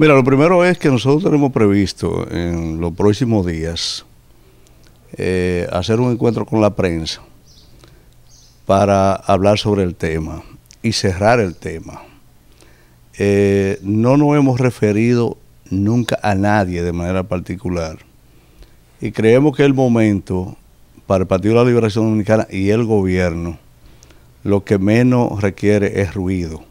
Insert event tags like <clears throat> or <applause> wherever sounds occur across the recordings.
Mira, lo primero es que nosotros tenemos previsto en los próximos días eh, hacer un encuentro con la prensa para hablar sobre el tema y cerrar el tema. Eh, no nos hemos referido nunca a nadie de manera particular y creemos que el momento para el Partido de la Liberación Dominicana y el gobierno lo que menos requiere es ruido,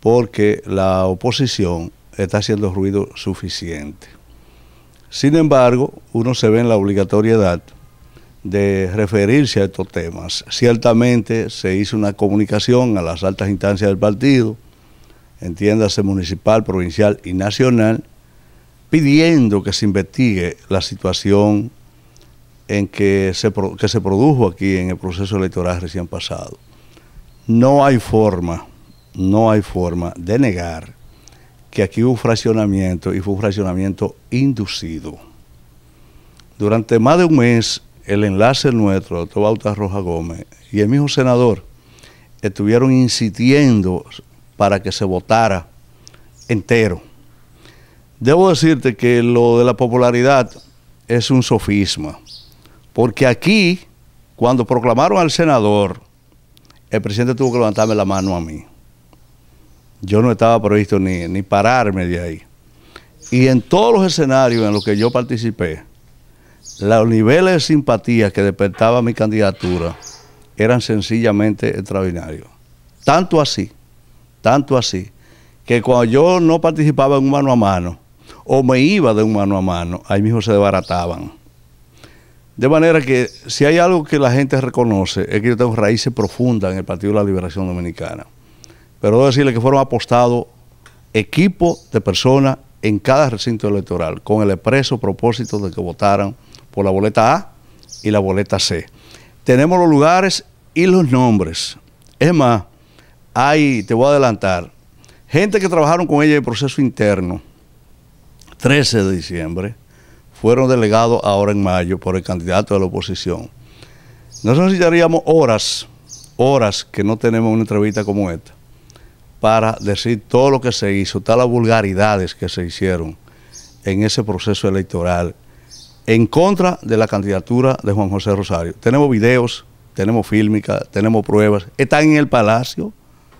porque la oposición está haciendo ruido suficiente. Sin embargo, uno se ve en la obligatoriedad de referirse a estos temas. Ciertamente se hizo una comunicación a las altas instancias del partido, entiéndase municipal, provincial y nacional, pidiendo que se investigue la situación en que se, que se produjo aquí en el proceso electoral recién pasado. No hay forma, no hay forma de negar que aquí hubo fraccionamiento y fue un fraccionamiento inducido. Durante más de un mes, el enlace nuestro, doctor Bautas Roja Gómez, y el mismo senador estuvieron insistiendo para que se votara entero. Debo decirte que lo de la popularidad es un sofisma, porque aquí, cuando proclamaron al senador, el presidente tuvo que levantarme la mano a mí yo no estaba previsto ni, ni pararme de ahí. Y en todos los escenarios en los que yo participé, los niveles de simpatía que despertaba mi candidatura eran sencillamente extraordinarios. Tanto así, tanto así, que cuando yo no participaba en un mano a mano, o me iba de un mano a mano, ahí mismo se desbarataban. De manera que si hay algo que la gente reconoce, es que yo tengo raíces profundas en el Partido de la Liberación Dominicana pero debo decirle que fueron apostados equipos de personas en cada recinto electoral con el expreso propósito de que votaran por la boleta A y la boleta C. Tenemos los lugares y los nombres. Es más, ahí te voy a adelantar, gente que trabajaron con ella en el proceso interno, 13 de diciembre, fueron delegados ahora en mayo por el candidato de la oposición. Nosotros necesitaríamos horas, horas que no tenemos una entrevista como esta para decir todo lo que se hizo, todas las vulgaridades que se hicieron en ese proceso electoral en contra de la candidatura de Juan José Rosario. Tenemos videos, tenemos fílmica, tenemos pruebas, están en el Palacio,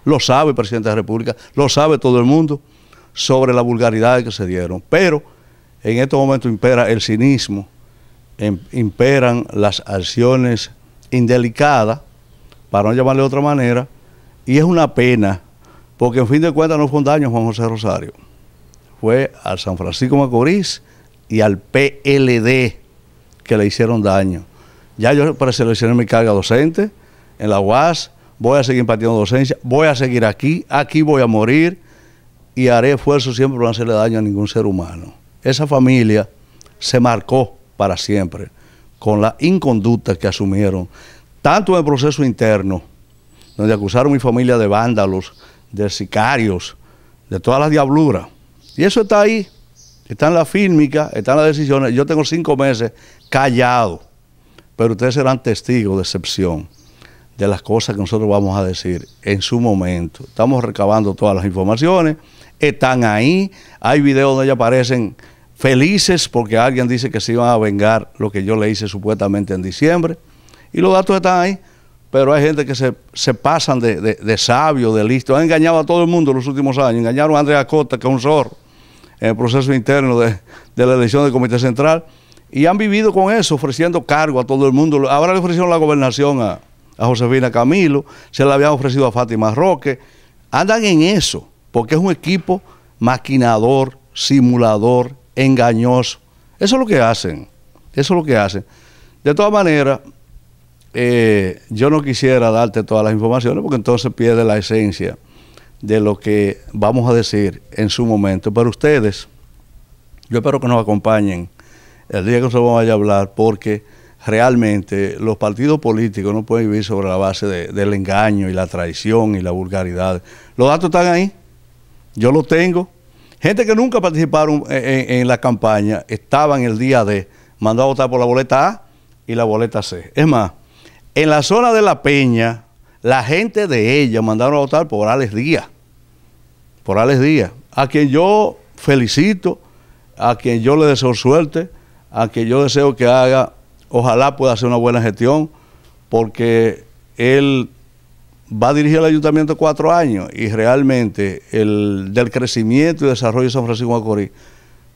lo sabe el presidente de la República, lo sabe todo el mundo sobre las vulgaridades que se dieron. Pero en estos momentos impera el cinismo, em, imperan las acciones indelicadas, para no llamarle de otra manera, y es una pena porque en fin de cuentas no fue un daño Juan José Rosario, fue al San Francisco Macorís y al PLD que le hicieron daño. Ya yo preseleccioné mi carga docente en la UAS, voy a seguir impartiendo docencia, voy a seguir aquí, aquí voy a morir y haré esfuerzo siempre para no hacerle daño a ningún ser humano. Esa familia se marcó para siempre con la inconducta que asumieron, tanto en el proceso interno, donde acusaron a mi familia de vándalos, de sicarios, de todas las diabluras. Y eso está ahí, está están la fílmica están las decisiones. Yo tengo cinco meses callado, pero ustedes serán testigos de excepción de las cosas que nosotros vamos a decir en su momento. Estamos recabando todas las informaciones, están ahí, hay videos donde ya aparecen felices porque alguien dice que se iban a vengar lo que yo le hice supuestamente en diciembre, y los datos están ahí pero hay gente que se, pasan de, de, sabio, de listo. Han engañado a todo el mundo los últimos años. Engañaron a Andrea Cota, que es un zorro, en el proceso interno de, la elección del Comité Central. Y han vivido con eso, ofreciendo cargo a todo el mundo. Ahora le ofrecieron la gobernación a, a Josefina Camilo, se la habían ofrecido a Fátima Roque. Andan en eso, porque es un equipo maquinador, simulador, engañoso. Eso es lo que hacen. Eso es lo que hacen. De todas maneras, eh, yo no quisiera darte todas las informaciones porque entonces pierde la esencia de lo que vamos a decir en su momento. Pero ustedes, yo espero que nos acompañen el día que nosotros vamos a hablar porque realmente los partidos políticos no pueden vivir sobre la base del engaño y la traición y la vulgaridad. Los datos están ahí, yo los tengo. Gente que nunca participaron en, eh, eh, en la campaña estaba el día de mandó a votar por la boleta A y la boleta C. Es más, en la zona de La Peña, la gente de ella mandaron a votar por Alex Díaz. Por Alex Díaz, a quien yo felicito, a quien yo le deseo suerte, a quien yo deseo que haga, ojalá pueda hacer una buena gestión, porque él va a dirigir el ayuntamiento cuatro años y realmente el del crecimiento y desarrollo de San Francisco Macorís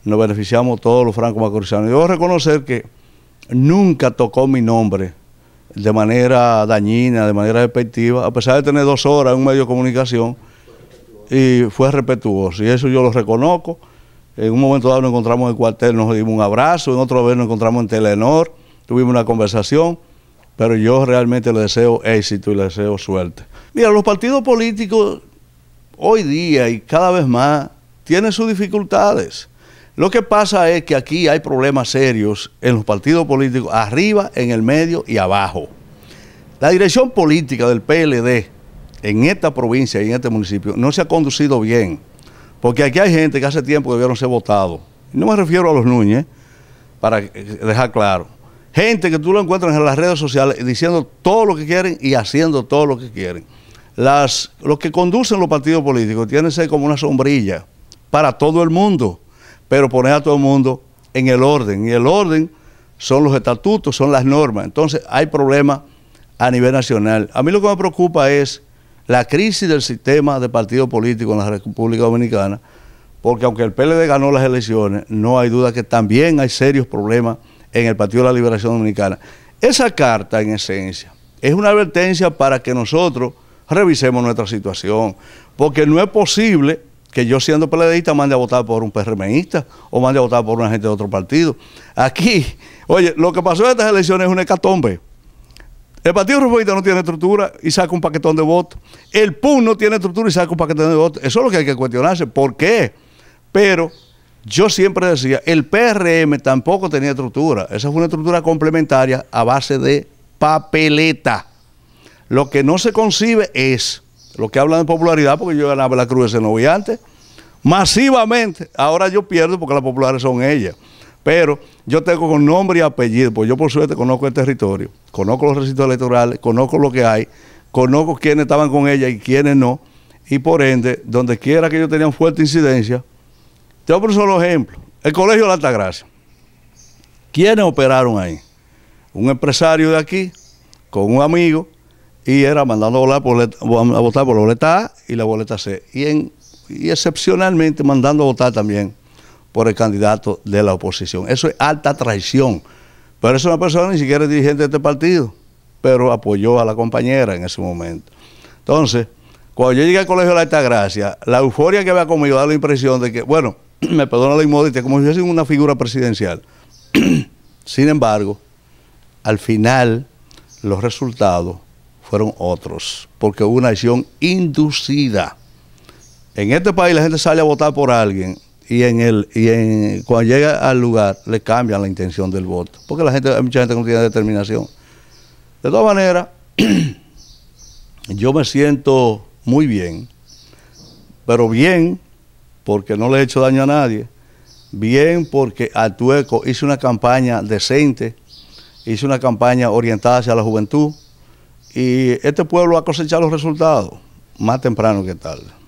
nos beneficiamos todos los francos macorizanos. Debo reconocer que nunca tocó mi nombre de manera dañina, de manera despectiva, a pesar de tener dos horas en un medio de comunicación, y fue respetuoso, y eso yo lo reconozco. En un momento dado nos encontramos en el cuartel, nos dimos un abrazo, en otro vez nos encontramos en Telenor, tuvimos una conversación, pero yo realmente le deseo éxito y le deseo suerte. Mira, los partidos políticos hoy día y cada vez más tienen sus dificultades. Lo que pasa es que aquí hay problemas serios en los partidos políticos, arriba, en el medio y abajo. La dirección política del PLD en esta provincia y en este municipio no se ha conducido bien, porque aquí hay gente que hace tiempo que debieron ser votado. No me refiero a los Núñez, para dejar claro. Gente que tú lo encuentras en las redes sociales diciendo todo lo que quieren y haciendo todo lo que quieren. Las, los que conducen los partidos políticos tienen que ser como una sombrilla para todo el mundo pero poner a todo el mundo en el orden. Y el orden son los estatutos, son las normas. Entonces hay problemas a nivel nacional. A mí lo que me preocupa es la crisis del sistema de partido político en la República Dominicana, porque aunque el PLD ganó las elecciones, no hay duda que también hay serios problemas en el Partido de la Liberación Dominicana. Esa carta, en esencia, es una advertencia para que nosotros revisemos nuestra situación, porque no es posible que yo siendo PLDista mande a votar por un PRMista o mande a votar por una gente de otro partido. Aquí, oye, lo que pasó en estas elecciones es una hecatombe. El Partido Reformista no tiene estructura y saca un paquetón de votos. El PUN no tiene estructura y saca un paquetón de votos. Eso es lo que hay que cuestionarse. ¿Por qué? Pero yo siempre decía, el PRM tampoco tenía estructura. Esa fue una estructura complementaria a base de papeleta. Lo que no se concibe es los que hablan de popularidad, porque yo ganaba la cruz de Senoví antes, masivamente. Ahora yo pierdo porque las populares son ellas. Pero yo tengo con nombre y apellido, porque yo por suerte conozco el territorio, conozco los recintos electorales, conozco lo que hay, conozco quiénes estaban con ella y quiénes no. Y por ende, donde quiera que yo tenían fuerte incidencia, te por un solo ejemplo. El Colegio de la Altagracia. ¿Quiénes operaron ahí? Un empresario de aquí, con un amigo, y era mandando a, votar por la boleta A y la boleta C. Y, en, excepcionalmente mandando a votar también por el candidato de la oposición. Eso es alta traición. Pero es una persona ni siquiera es dirigente de este partido, pero apoyó a la compañera en ese momento. Entonces, cuando yo llegué al Colegio de la Gracia la euforia que había conmigo da la impresión de que, bueno, <clears throat> me perdona la inmodestia, como si fuese una figura presidencial. <clears throat> Sin embargo, al final, los resultados fueron otros, porque hubo una acción inducida. En este país la gente sale a votar por alguien y en y en, cuando llega al lugar le cambian la intención del voto, porque la gente hay mucha gente que no tiene determinación. De todas maneras, <clears throat> yo me siento muy bien, pero bien porque no le he hecho daño a nadie, bien porque tueco hizo una campaña decente, hizo una campaña orientada hacia la juventud, y este pueblo ha cosechado los resultados más temprano que tarde.